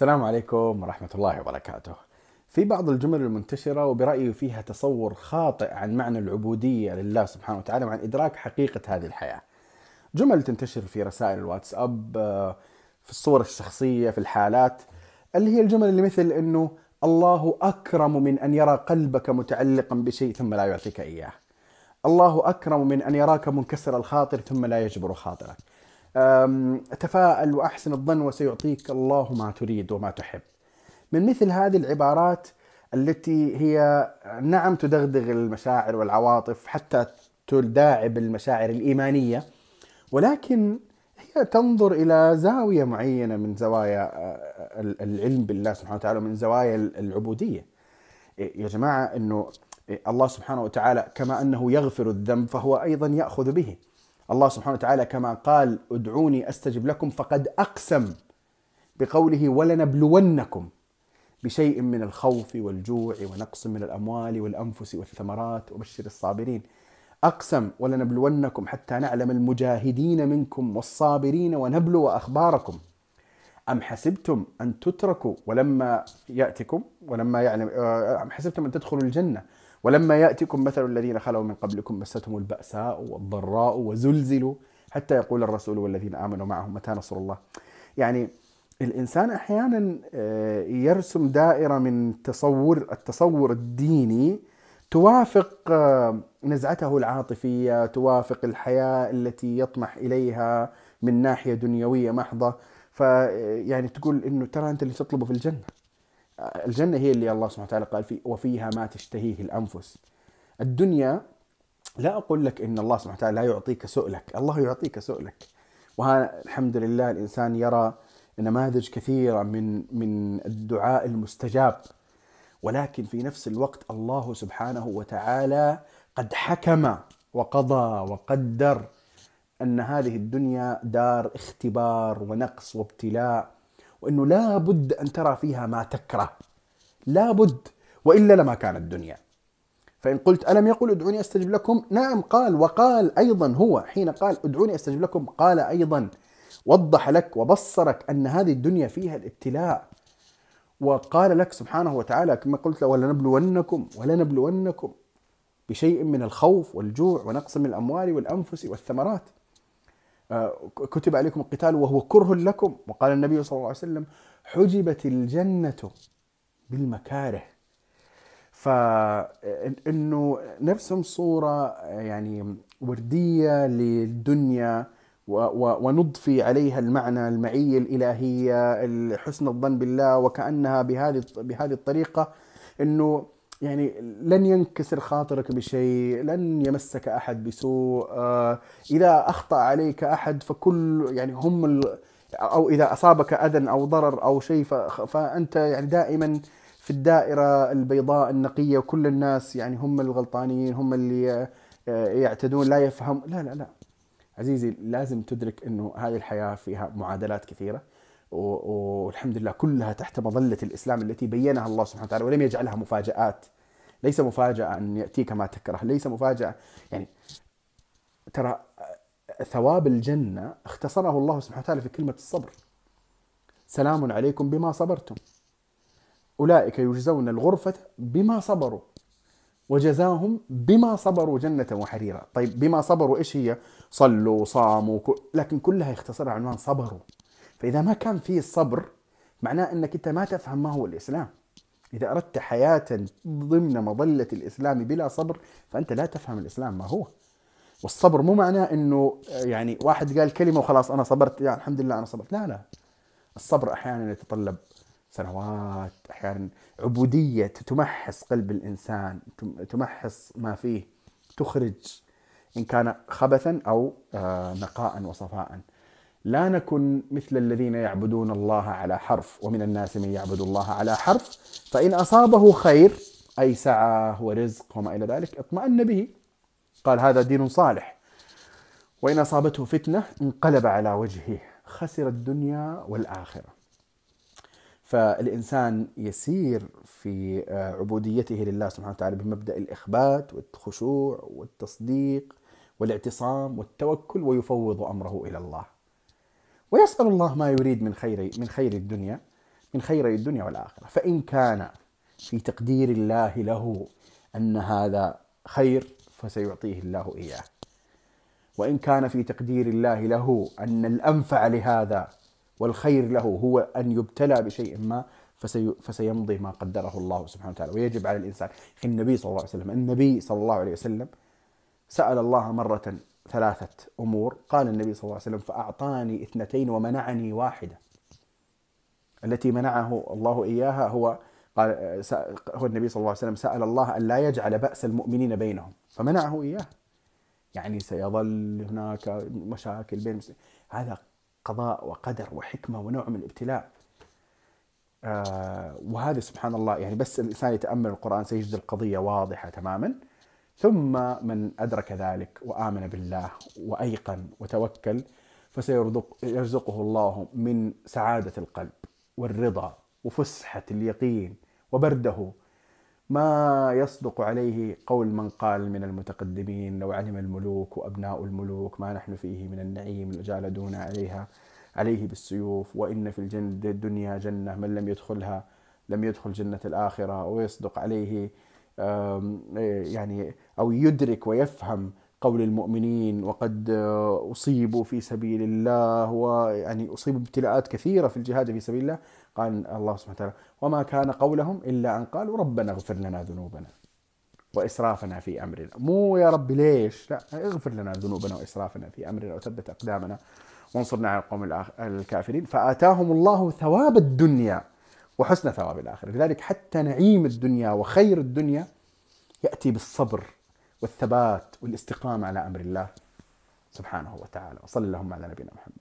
السلام عليكم ورحمة الله وبركاته. في بعض الجمل المنتشرة وبرأيي فيها تصور خاطئ عن معنى العبودية لله سبحانه وتعالى وعن إدراك حقيقة هذه الحياة. جمل تنتشر في رسائل الواتساب آه، في الصور الشخصية في الحالات اللي هي الجمل اللي مثل أنه الله أكرم من أن يرى قلبك متعلقا بشيء ثم لا يعطيك إياه الله أكرم من أن يراك منكسر الخاطر ثم لا يجبر خاطرك تفاءل واحسن الظن وسيعطيك الله ما تريد وما تحب. من مثل هذه العبارات التي هي نعم تدغدغ المشاعر والعواطف حتى تداعب المشاعر الايمانيه ولكن هي تنظر الى زاويه معينه من زوايا العلم بالله سبحانه وتعالى ومن زوايا العبوديه. يا جماعه انه الله سبحانه وتعالى كما انه يغفر الذنب فهو ايضا ياخذ به. الله سبحانه وتعالى كما قال ادعوني استجب لكم فقد اقسم بقوله ولنبلونكم بشيء من الخوف والجوع ونقص من الاموال والانفس والثمرات وبشر الصابرين اقسم ولنبلونكم حتى نعلم المجاهدين منكم والصابرين ونبلو اخباركم أم حسبتم أن تتركوا ولما يأتكم ولما يعلم أم حسبتم أن تدخلوا الجنة ولما يأتكم مثل الذين خلوا من قبلكم مستهم البأساء والضراء وزلزلوا حتى يقول الرسول والذين آمنوا معه متى نصر الله يعني الإنسان أحيانا آه، يرسم دائرة من تصور التصور الديني توافق آه، نزعته العاطفية توافق الحياة التي يطمح إليها من ناحية دنيوية محضة فيعني آه، تقول إنه ترى أنت اللي تطلبه في الجنة الجنة هي اللي الله سبحانه وتعالى قال في وفيها ما تشتهيه الأنفس الدنيا لا أقول لك إن الله سبحانه وتعالى لا يعطيك سؤلك الله يعطيك سؤلك وهذا الحمد لله الإنسان يرى نماذج كثيرة من من الدعاء المستجاب ولكن في نفس الوقت الله سبحانه وتعالى قد حكم وقضى وقدر أن هذه الدنيا دار اختبار ونقص وابتلاء وأنه لا بد أن ترى فيها ما تكره لا بد وإلا لما كانت الدنيا فإن قلت ألم يقل ادعوني أستجب لكم نعم قال وقال أيضا هو حين قال ادعوني أستجب لكم قال أيضا وضح لك وبصرك أن هذه الدنيا فيها الابتلاء وقال لك سبحانه وتعالى كما قلت له ولنبلونكم ولنبلونكم بشيء من الخوف والجوع ونقص من الأموال والأنفس والثمرات آه، كتب عليكم القتال وهو كره لكم وقال النبي صلى الله عليه وسلم حجبت الجنة بالمكاره فانه نرسم صوره آه، يعني ورديه للدنيا ونضفي عليها المعنى المعيه الالهيه حسن الظن بالله وكانها بهذه بهذه الطريقه انه يعني لن ينكسر خاطرك بشيء لن يمسك أحد بسوء آه، إذا أخطأ عليك أحد فكل يعني هم ال... أو إذا أصابك أذى أو ضرر أو شيء ف... فأنت يعني دائما في الدائرة البيضاء النقية وكل الناس يعني هم الغلطانين هم اللي آه، يعتدون لا يفهم لا لا لا عزيزي لازم تدرك أنه هذه الحياة فيها معادلات كثيرة والحمد لله كلها تحت مظلة الإسلام التي بينها الله سبحانه وتعالى ولم يجعلها مفاجآت ليس مفاجأة أن يأتيك ما تكره ليس مفاجأة يعني ترى ثواب الجنة اختصره الله سبحانه وتعالى في كلمة الصبر سلام عليكم بما صبرتم أولئك يجزون الغرفة بما صبروا وجزاهم بما صبروا جنة وحريرا طيب بما صبروا إيش هي صلوا صاموا لكن كلها يختصرها عنوان صبروا فإذا ما كان في صبر معناه أنك أنت ما تفهم ما هو الإسلام إذا أردت حياة ضمن مظلة الإسلام بلا صبر فأنت لا تفهم الإسلام ما هو والصبر مو معناه أنه يعني واحد قال كلمة وخلاص أنا صبرت يعني الحمد لله أنا صبرت لا لا الصبر أحيانا يتطلب سنوات أحيانا عبودية تمحص قلب الإنسان تمحص ما فيه تخرج إن كان خبثا أو آه، نقاء وصفاء لا نكن مثل الذين يعبدون الله على حرف ومن الناس من يعبد الله على حرف فإن أصابه خير أي سعة ورزق وما إلى ذلك اطمأن به قال هذا دين صالح وإن أصابته فتنة انقلب على وجهه خسر الدنيا والآخرة فالإنسان يسير في آه، عبوديته لله سبحانه وتعالى بمبدأ الإخبات والخشوع والتصديق والاعتصام والتوكل ويفوض أمره إلى الله ويسأل الله ما يريد من خير من خير الدنيا من خير الدنيا والآخرة فإن كان في تقدير الله له أن هذا خير فسيعطيه الله إياه وإن كان في تقدير الله له أن الأنفع لهذا والخير له هو أن يبتلى بشيء ما فسي فسيمضي ما قدره الله سبحانه وتعالى ويجب على الإنسان النبي صلى الله عليه وسلم النبي صلى الله عليه وسلم سأل الله مرة ثلاثة أمور قال النبي صلى الله عليه وسلم فأعطاني اثنتين ومنعني واحدة التي منعه الله إياها هو قال هو النبي صلى الله عليه وسلم سأل الله أن لا يجعل بأس المؤمنين بينهم فمنعه إياه يعني سيظل هناك مشاكل بين المسلمين هذا قضاء وقدر وحكمة ونوع من الابتلاء آه، وهذا سبحان الله يعني بس الإنسان يتأمل القرآن سيجد القضية واضحة تماما ثم من أدرك ذلك وآمن بالله وأيقن وتوكل فسيرزقه الله من سعادة القلب والرضا وفسحة اليقين وبرده ما يصدق عليه قول من قال من المتقدمين لو علم الملوك وأبناء الملوك ما نحن فيه من النعيم لجالدونا عليها عليه بالسيوف وإن في الجنة الدنيا جنة من لم يدخلها لم يدخل جنة الآخرة ويصدق عليه إيه، يعني أو يدرك ويفهم قول المؤمنين وقد آه، أصيبوا في سبيل الله ويعني أصيبوا ابتلاءات كثيرة في الجهاد في سبيل الله قال الله سبحانه وتعالى وما كان قولهم إلا أن قالوا ربنا اغفر لنا ذنوبنا وإسرافنا في أمرنا مو يا رب ليش لا اغفر لنا ذنوبنا وإسرافنا في أمرنا وثبت أقدامنا وانصرنا على القوم الكافرين فآتاهم الله ثواب الدنيا وحسن ثواب الآخرة لذلك حتى نعيم الدنيا وخير الدنيا يأتي بالصبر والثبات والاستقامة على أمر الله سبحانه وتعالى وصلى اللهم على نبينا محمد